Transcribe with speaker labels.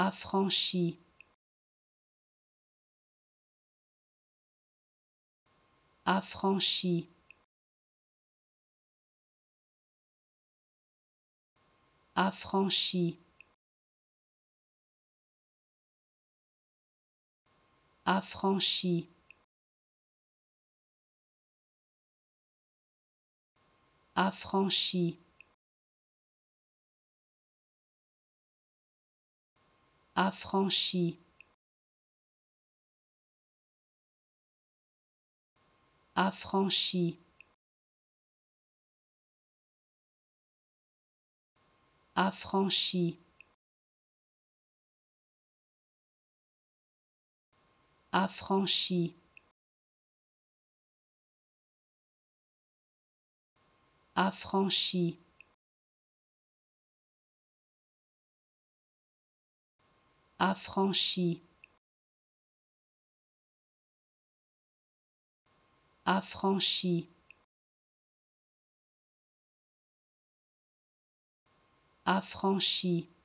Speaker 1: affranchi. Affranchi. Affranchi. Affranchi. affranchi. affranchi. Affranchi. Affranchi. Affranchi. affranchi. affranchi, affranchi, affranchi.